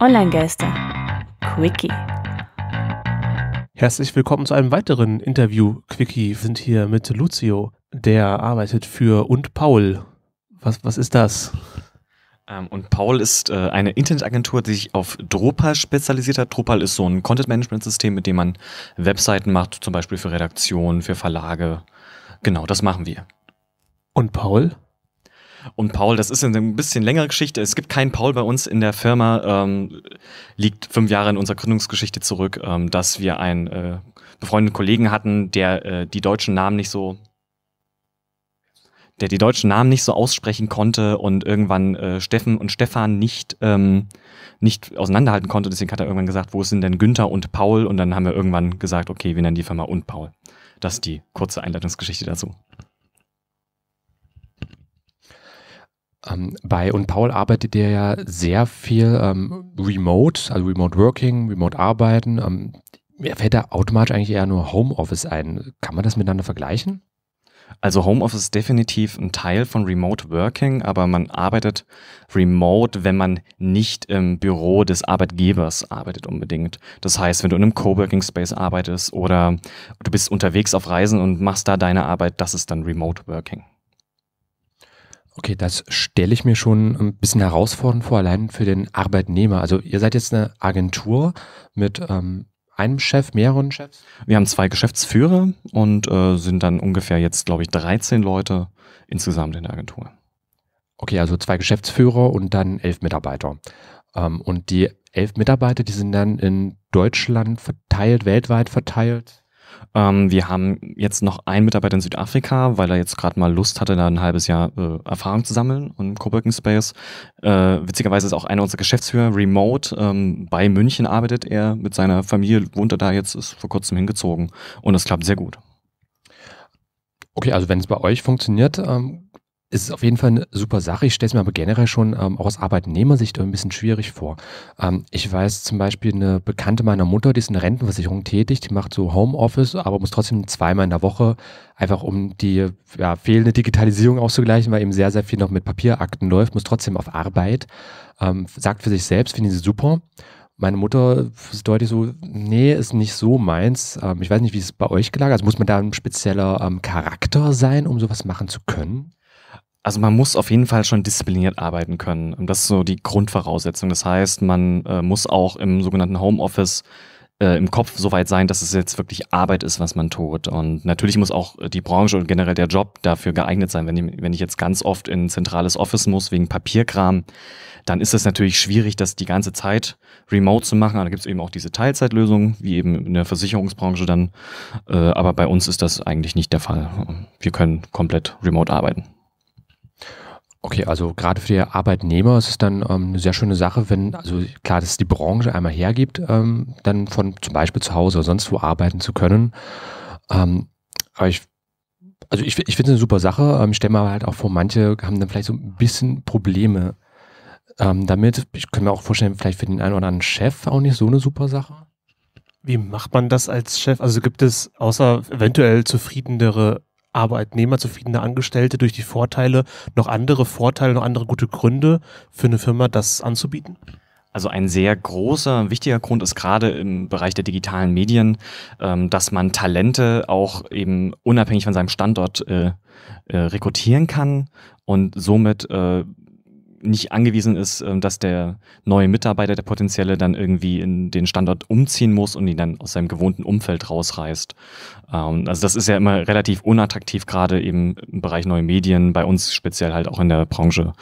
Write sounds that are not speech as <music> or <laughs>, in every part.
online gäste Quickie. Herzlich willkommen zu einem weiteren Interview. Quickie wir sind hier mit Lucio, der arbeitet für und Paul. Was, was ist das? Ähm, und Paul ist äh, eine Internetagentur, die sich auf Drupal spezialisiert hat. Drupal ist so ein Content-Management-System, mit dem man Webseiten macht, zum Beispiel für Redaktionen, für Verlage. Genau, das machen wir. Und Paul? Und Paul, das ist ein bisschen längere Geschichte. Es gibt keinen Paul bei uns in der Firma, ähm, liegt fünf Jahre in unserer Gründungsgeschichte zurück, ähm, dass wir einen äh, befreundeten Kollegen hatten, der äh, die deutschen Namen nicht so der die deutschen Namen nicht so aussprechen konnte und irgendwann äh, Steffen und Stefan nicht, ähm, nicht auseinanderhalten konnte. Deswegen hat er irgendwann gesagt, wo sind denn Günther und Paul? Und dann haben wir irgendwann gesagt, okay, wir nennen die Firma und Paul. Das ist die kurze Einleitungsgeschichte dazu. Ähm, bei und Paul arbeitet ihr ja sehr viel ähm, remote, also remote working, remote arbeiten. Ähm, mir fällt da automatisch eigentlich eher nur Homeoffice ein. Kann man das miteinander vergleichen? Also Homeoffice ist definitiv ein Teil von Remote Working, aber man arbeitet remote, wenn man nicht im Büro des Arbeitgebers arbeitet unbedingt. Das heißt, wenn du in einem Coworking Space arbeitest oder du bist unterwegs auf Reisen und machst da deine Arbeit, das ist dann Remote Working. Okay, das stelle ich mir schon ein bisschen herausfordernd vor, allein für den Arbeitnehmer. Also ihr seid jetzt eine Agentur mit ähm, einem Chef, mehreren Chefs? Wir haben zwei Geschäftsführer und äh, sind dann ungefähr jetzt, glaube ich, 13 Leute insgesamt in der Agentur. Okay, also zwei Geschäftsführer und dann elf Mitarbeiter. Ähm, und die elf Mitarbeiter, die sind dann in Deutschland verteilt, weltweit verteilt? Ähm, wir haben jetzt noch einen Mitarbeiter in Südafrika, weil er jetzt gerade mal Lust hatte, da ein halbes Jahr äh, Erfahrung zu sammeln und Coworking Space. Äh, witzigerweise ist auch einer unserer Geschäftsführer remote. Ähm, bei München arbeitet er mit seiner Familie, wohnt er da jetzt, ist vor kurzem hingezogen und das klappt sehr gut. Okay, also wenn es bei euch funktioniert, ähm es ist auf jeden Fall eine super Sache. Ich stelle es mir aber generell schon ähm, auch aus Arbeitnehmersicht ein bisschen schwierig vor. Ähm, ich weiß zum Beispiel eine Bekannte meiner Mutter, die ist in der Rentenversicherung tätig, die macht so Homeoffice, aber muss trotzdem zweimal in der Woche, einfach um die ja, fehlende Digitalisierung auszugleichen, weil eben sehr, sehr viel noch mit Papierakten läuft, muss trotzdem auf Arbeit. Ähm, sagt für sich selbst, finde ich sie super meine Mutter ist deutlich so, nee, ist nicht so meins. Ähm, ich weiß nicht, wie es bei euch gelagert ist. Also muss man da ein spezieller ähm, Charakter sein, um sowas machen zu können? Also man muss auf jeden Fall schon diszipliniert arbeiten können. Das ist so die Grundvoraussetzung. Das heißt, man äh, muss auch im sogenannten Homeoffice äh, im Kopf so weit sein, dass es jetzt wirklich Arbeit ist, was man tut. Und natürlich muss auch die Branche und generell der Job dafür geeignet sein. Wenn ich, wenn ich jetzt ganz oft in ein zentrales Office muss wegen Papierkram, dann ist es natürlich schwierig, das die ganze Zeit remote zu machen. Aber da gibt es eben auch diese Teilzeitlösungen, wie eben in der Versicherungsbranche dann. Äh, aber bei uns ist das eigentlich nicht der Fall. Wir können komplett remote arbeiten. Okay, also gerade für die Arbeitnehmer ist es dann ähm, eine sehr schöne Sache, wenn, also klar, dass es die Branche einmal hergibt, ähm, dann von zum Beispiel zu Hause oder sonst wo arbeiten zu können. Ähm, aber ich, also ich, ich finde es eine super Sache. Ähm, ich stelle mir halt auch vor, manche haben dann vielleicht so ein bisschen Probleme ähm, damit. Ich könnte mir auch vorstellen, vielleicht für den einen oder anderen Chef auch nicht so eine super Sache. Wie macht man das als Chef? Also gibt es außer eventuell zufriedenere Arbeitnehmer, Angestellte durch die Vorteile noch andere Vorteile, noch andere gute Gründe für eine Firma, das anzubieten? Also ein sehr großer, wichtiger Grund ist gerade im Bereich der digitalen Medien, ähm, dass man Talente auch eben unabhängig von seinem Standort äh, äh, rekrutieren kann und somit äh, nicht angewiesen ist, ähm, dass der neue Mitarbeiter, der potenzielle, dann irgendwie in den Standort umziehen muss und ihn dann aus seinem gewohnten Umfeld rausreißt. Ähm, also das ist ja immer relativ unattraktiv, gerade eben im Bereich neue Medien, bei uns speziell halt auch in der Branche,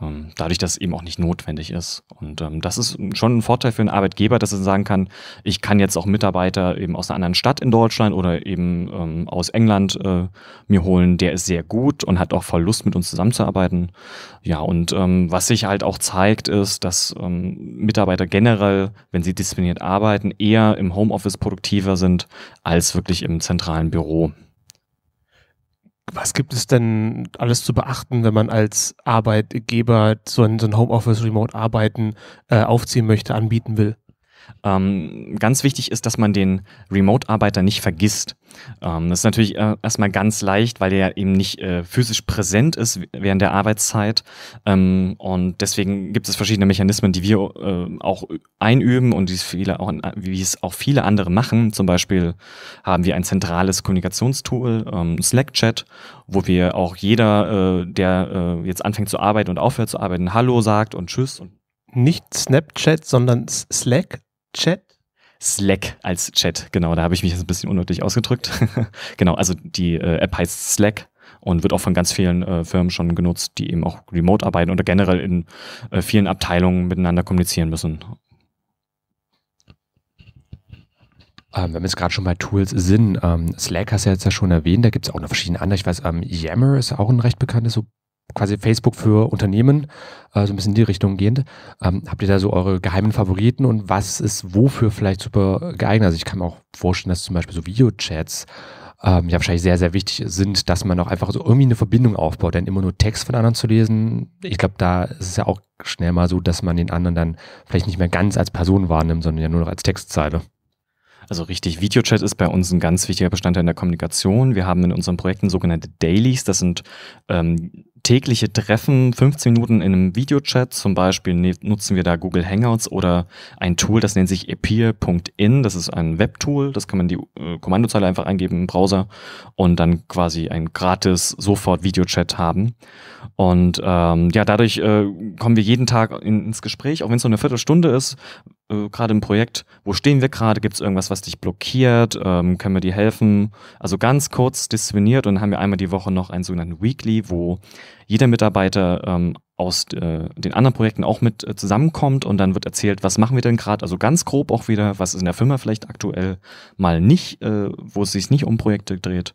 ähm, dadurch, dass es eben auch nicht notwendig ist. Und das ist schon ein Vorteil für einen Arbeitgeber, dass er sagen kann, ich kann jetzt auch Mitarbeiter eben aus einer anderen Stadt in Deutschland oder eben aus England äh, mir holen, der ist sehr gut und hat auch voll Lust, mit uns zusammenzuarbeiten. Ja, und ähm, was sich halt auch zeigt, ist, dass ähm, Mitarbeiter generell, wenn sie diszipliniert arbeiten, eher im Homeoffice produktiver sind als wirklich im zentralen Büro. Was gibt es denn alles zu beachten, wenn man als Arbeitgeber so ein, so ein Homeoffice-Remote-Arbeiten äh, aufziehen möchte, anbieten will? Ähm, ganz wichtig ist, dass man den Remote-Arbeiter nicht vergisst. Ähm, das ist natürlich äh, erstmal ganz leicht, weil er eben nicht äh, physisch präsent ist während der Arbeitszeit. Ähm, und deswegen gibt es verschiedene Mechanismen, die wir äh, auch einüben und viele auch, wie es auch viele andere machen. Zum Beispiel haben wir ein zentrales Kommunikationstool, ähm, Slack-Chat, wo wir auch jeder, äh, der äh, jetzt anfängt zu arbeiten und aufhört zu arbeiten, Hallo sagt und Tschüss und nicht Snapchat, sondern Slack. Chat. Slack als Chat, genau, da habe ich mich jetzt ein bisschen unnötig ausgedrückt. <laughs> genau, also die äh, App heißt Slack und wird auch von ganz vielen äh, Firmen schon genutzt, die eben auch remote arbeiten oder generell in äh, vielen Abteilungen miteinander kommunizieren müssen. Ähm, wenn wir jetzt gerade schon bei Tools sind, ähm, Slack hast du jetzt ja schon erwähnt, da gibt es auch noch verschiedene andere. Ich weiß, ähm, Yammer ist auch ein recht bekanntes so quasi Facebook für Unternehmen, äh, so ein bisschen in die Richtung gehend. Ähm, habt ihr da so eure geheimen Favoriten und was ist wofür vielleicht super geeignet? Also ich kann mir auch vorstellen, dass zum Beispiel so Videochats ähm, ja wahrscheinlich sehr, sehr wichtig sind, dass man auch einfach so irgendwie eine Verbindung aufbaut, denn immer nur Text von anderen zu lesen, ich glaube, da ist es ja auch schnell mal so, dass man den anderen dann vielleicht nicht mehr ganz als Person wahrnimmt, sondern ja nur noch als Textzeile. Also richtig, Videochat ist bei uns ein ganz wichtiger Bestandteil in der Kommunikation. Wir haben in unseren Projekten sogenannte Dailies, das sind ähm, tägliche Treffen, 15 Minuten in einem Videochat. Zum Beispiel ne-, nutzen wir da Google Hangouts oder ein Tool, das nennt sich appear.in. Das ist ein Webtool, das kann man die äh, Kommandozeile einfach eingeben im Browser und dann quasi ein gratis sofort Videochat haben. Und ähm, ja, dadurch äh, kommen wir jeden Tag in, ins Gespräch, auch wenn es nur eine Viertelstunde ist, äh, gerade im Projekt? Wo stehen wir gerade? Gibt es irgendwas, was dich blockiert? Ähm, können wir dir helfen? Also ganz kurz diszipliniert und haben wir einmal die Woche noch einen sogenannten Weekly, wo jeder Mitarbeiter ähm, aus äh, den anderen Projekten auch mit äh, zusammenkommt und dann wird erzählt, was machen wir denn gerade, also ganz grob auch wieder, was ist in der Firma vielleicht aktuell, mal nicht, äh, wo es sich nicht um Projekte dreht.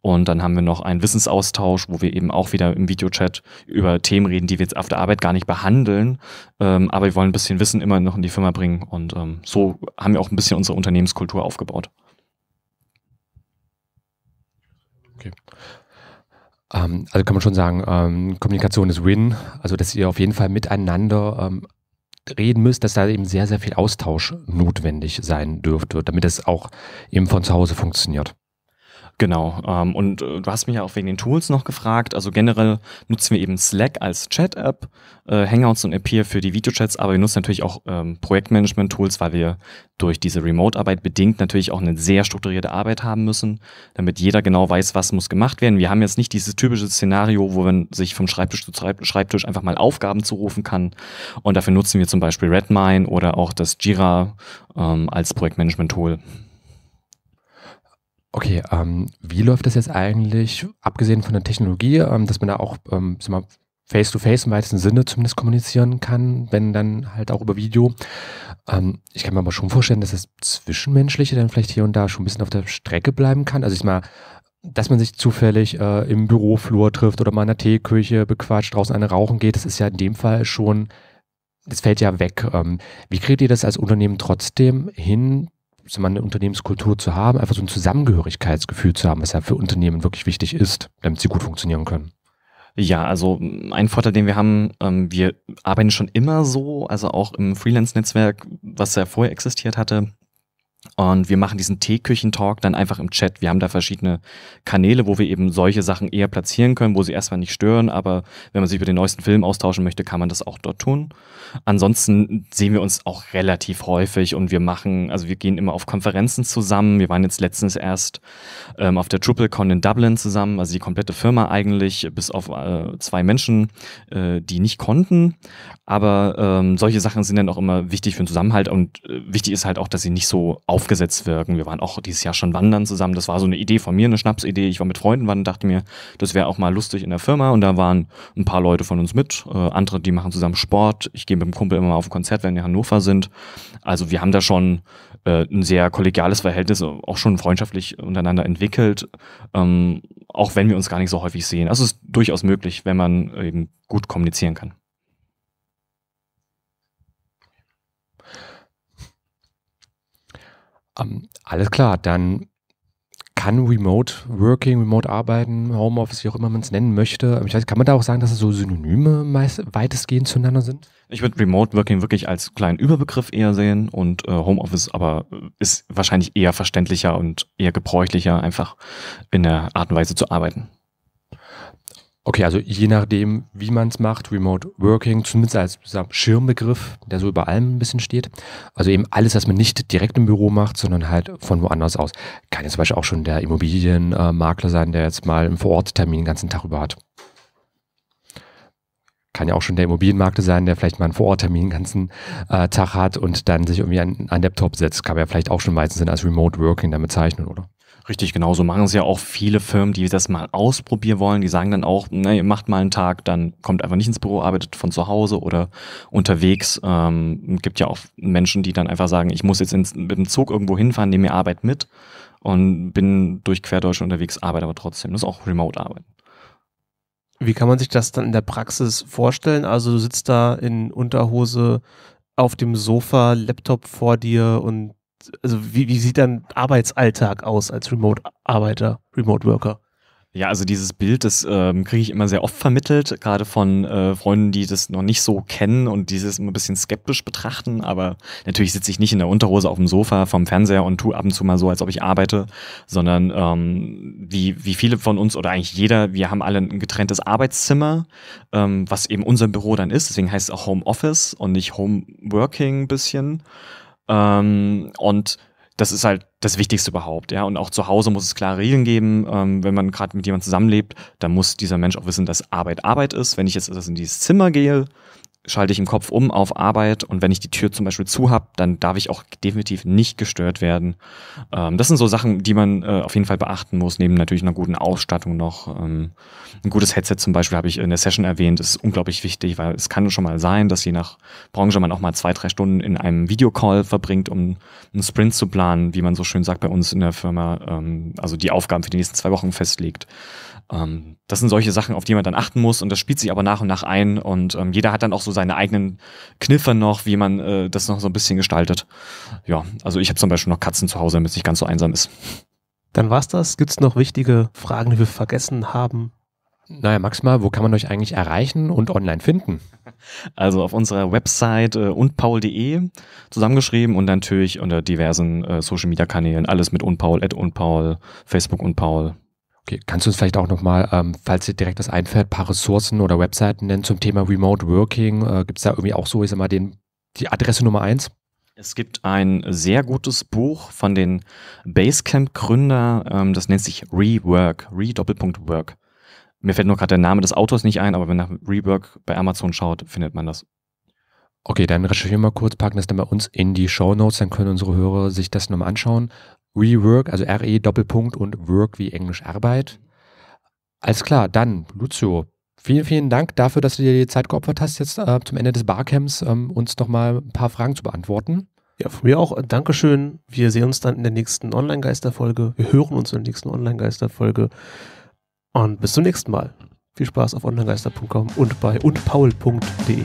Und dann haben wir noch einen Wissensaustausch, wo wir eben auch wieder im Videochat über Themen reden, die wir jetzt auf der Arbeit gar nicht behandeln, ähm, aber wir wollen ein bisschen Wissen immer noch in die Firma bringen und ähm, so haben wir auch ein bisschen unsere Unternehmenskultur aufgebaut. Okay ähm, also kann man schon sagen, ähm, Kommunikation ist Win. Also, dass ihr auf jeden Fall miteinander ähm, reden müsst, dass da eben sehr, sehr viel Austausch notwendig sein dürfte, damit es auch eben von zu Hause funktioniert. Genau. Ähm, und äh, du hast mich ja auch wegen den Tools noch gefragt. Also generell nutzen wir eben Slack als Chat-App, äh, Hangouts und Appear für die Videochats, aber wir nutzen natürlich auch ähm, Projektmanagement-Tools, weil wir durch diese Remote-Arbeit bedingt natürlich auch eine sehr strukturierte Arbeit haben müssen, damit jeder genau weiß, was muss gemacht werden. Wir haben jetzt nicht dieses typische Szenario, wo man sich vom Schreibtisch zu Schreibtisch einfach mal Aufgaben zurufen kann. Und dafür nutzen wir zum Beispiel Redmine oder auch das Jira ähm, als Projektmanagement-Tool. Okay, ähm, wie läuft das jetzt eigentlich, abgesehen von der Technologie, ähm, dass man da auch ähm, mal, face-to-face im weitesten Sinne zumindest kommunizieren kann, wenn dann halt auch über Video. Ähm, ich kann mir aber schon vorstellen, dass das Zwischenmenschliche dann vielleicht hier und da schon ein bisschen auf der Strecke bleiben kann. Also ich mal, dass man sich zufällig äh, im Büroflur trifft oder mal in der Teeküche bequatscht, draußen eine rauchen geht, das ist ja in dem Fall schon, das fällt ja weg. Ähm, wie kriegt ihr das als Unternehmen trotzdem hin, sag mal, eine Unternehmenskultur zu haben, einfach so ein Zusammengehörigkeitsgefühl zu haben, was ja für Unternehmen wirklich wichtig ist, damit sie gut funktionieren können. Ja, also ein Vorteil, den wir haben, ähm, wir arbeiten schon immer so, also auch im Freelance-Netzwerk, was ja vorher existiert hatte, und wir machen diesen Teeküchentalk dann einfach im Chat. Wir haben da verschiedene Kanäle, wo wir eben solche Sachen eher platzieren können, wo sie erstmal nicht stören, aber wenn man sich über den neuesten Film austauschen möchte, kann man das auch dort tun. Ansonsten sehen wir uns auch relativ häufig und wir machen, also wir gehen immer auf Konferenzen zusammen. Wir waren jetzt letztens erst ähm, auf der DrupalCon in Dublin zusammen, also die komplette Firma eigentlich, bis auf äh, zwei Menschen, äh, die nicht konnten. Aber ähm, solche Sachen sind dann auch immer wichtig für den Zusammenhalt und äh, wichtig ist halt auch, dass sie nicht so aufgesetzt wirken. Wir waren auch dieses Jahr schon wandern zusammen. Das war so eine Idee von mir, eine Schnapsidee. Ich war mit Freunden wandern, dachte mir, das wäre auch mal lustig in der Firma. Und da waren ein paar Leute von uns mit. Äh, andere, die machen zusammen Sport. Ich gehe mit dem Kumpel immer mal auf ein Konzert, wenn wir in Hannover sind. Also wir haben da schon äh, ein sehr kollegiales Verhältnis, auch schon freundschaftlich untereinander entwickelt. Ähm, auch wenn wir uns gar nicht so häufig sehen. Also es ist durchaus möglich, wenn man eben gut kommunizieren kann. Um, ähm, alles klar, dann kann Remote Working, Remote Arbeiten, Homeoffice, wie auch immer man es nennen möchte, ähm, ich weiß, kann man da auch sagen, dass es so Synonyme meist, weitestgehend zueinander sind? Ich würde Remote Working wirklich als kleinen Überbegriff eher sehen und äh, Homeoffice aber äh, ist wahrscheinlich eher verständlicher und eher gebräuchlicher, einfach in der Art und Weise zu arbeiten. Okay, also je nachdem, wie man es macht, Remote Working, zumindest als Schirmbegriff, der so über allem ein bisschen steht. Also eben alles, was man nicht direkt im Büro macht, sondern halt von woanders aus. Kann jetzt zum Beispiel auch schon der Immobilienmakler sein, der jetzt mal einen Vororttermin den ganzen Tag über hat. Kann ja auch schon der Immobilienmakler sein, der vielleicht mal einen Vororttermin den ganzen äh, Tag hat und dann sich irgendwie an, an Laptop setzt. Kann man ja vielleicht auch schon meistens als Remote Working dann bezeichnen, oder? Richtig, genau. So machen es ja auch viele Firmen, die das mal ausprobieren wollen. Die sagen dann auch, na, ihr macht mal einen Tag, dann kommt einfach nicht ins Büro, arbeitet von zu Hause oder unterwegs. Ähm, gibt ja auch Menschen, die dann einfach sagen, ich muss jetzt ins, mit dem Zug irgendwo hinfahren, nehme mir Arbeit mit und bin durch Querdeutschland unterwegs, arbeite aber trotzdem. Das ist auch Remote-Arbeiten. Wie kann man sich das dann in der Praxis vorstellen? Also du sitzt da in Unterhose auf dem Sofa, Laptop vor dir und also wie, wie sieht dein Arbeitsalltag aus als Remote-Arbeiter, Remote-Worker? Ja, also dieses Bild, das ähm, kriege ich immer sehr oft vermittelt, gerade von äh, Freunden, die das noch nicht so kennen und dieses immer ein bisschen skeptisch betrachten. Aber natürlich sitze ich nicht in der Unterhose auf dem Sofa vom Fernseher und tue ab und zu mal so, als ob ich arbeite, sondern ähm, wie, wie viele von uns oder eigentlich jeder, wir haben alle ein getrenntes Arbeitszimmer, ähm, was eben unser Büro dann ist. Deswegen heißt es auch Home Office und nicht Home Working ein bisschen. Ähm, und das ist halt das Wichtigste überhaupt, ja. Und auch zu Hause muss es klare Regeln geben. Ähm, wenn man gerade mit jemandem zusammenlebt, dann muss dieser Mensch auch wissen, dass Arbeit Arbeit ist. Wenn ich jetzt also in dieses Zimmer gehe schalte ich im Kopf um auf Arbeit und wenn ich die Tür zum Beispiel zu habe, dann darf ich auch definitiv nicht gestört werden. Ähm, das sind so Sachen, die man äh, auf jeden Fall beachten muss, neben natürlich einer guten Ausstattung noch. Ähm, ein gutes Headset zum Beispiel habe ich in der Session erwähnt, ist unglaublich wichtig, weil es kann schon mal sein, dass je nach Branche man auch mal zwei, drei Stunden in einem Videocall verbringt, um einen Sprint zu planen, wie man so schön sagt bei uns in der Firma, ähm, also die Aufgaben für die nächsten zwei Wochen festlegt. Ähm, das sind solche Sachen, auf die man dann achten muss und das spielt sich aber nach und nach ein und ähm, jeder hat dann auch so seine eigenen Kniffe noch, wie man äh, das noch so ein bisschen gestaltet. Ja, also ich habe zum Beispiel noch Katzen zu Hause, damit es nicht ganz so einsam ist. Dann war's das. Gibt's noch wichtige Fragen, die wir vergessen haben? Naja, Max mal, wo kann man euch eigentlich erreichen und online finden? <laughs> Also auf unserer Website äh, undpaul.de zusammengeschrieben und natürlich unter diversen äh, Social Media Kanälen, alles mit unpaul, at unpaul, Facebook unpaul, Okay, kannst du uns vielleicht auch nochmal, ähm, falls dir direkt was einfällt, ein paar Ressourcen oder Webseiten nennen zum Thema Remote Working? Äh, Gibt es da irgendwie auch so, ich sag mal, den, die Adresse Nummer eins? Es gibt ein sehr gutes Buch von den Basecamp-Gründer, ähm, das nennt sich Rework, Re-Doppelpunkt-Work. Mir fällt nur gerade der Name des Autors nicht ein, aber wenn man nach Rework bei Amazon schaut, findet man das. Okay, dann recherchieren wir mal kurz, packen das dann bei uns in die Show Notes, dann können unsere Hörer sich das nochmal anschauen. Rework, also RE Doppelpunkt und Work wie Englisch Arbeit. Alles klar, dann Lucio, vielen, vielen Dank dafür, dass du dir die Zeit geopfert hast, jetzt äh, zum Ende des Barcamps ähm, uns nochmal ein paar Fragen zu beantworten. Ja, von mir auch. Äh, Dankeschön. Wir sehen uns dann in der nächsten Online-Geisterfolge. Wir hören uns in der nächsten Online-Geisterfolge. Und bis zum nächsten Mal. Viel Spaß auf onlinegeister.com und bei undpaul.de.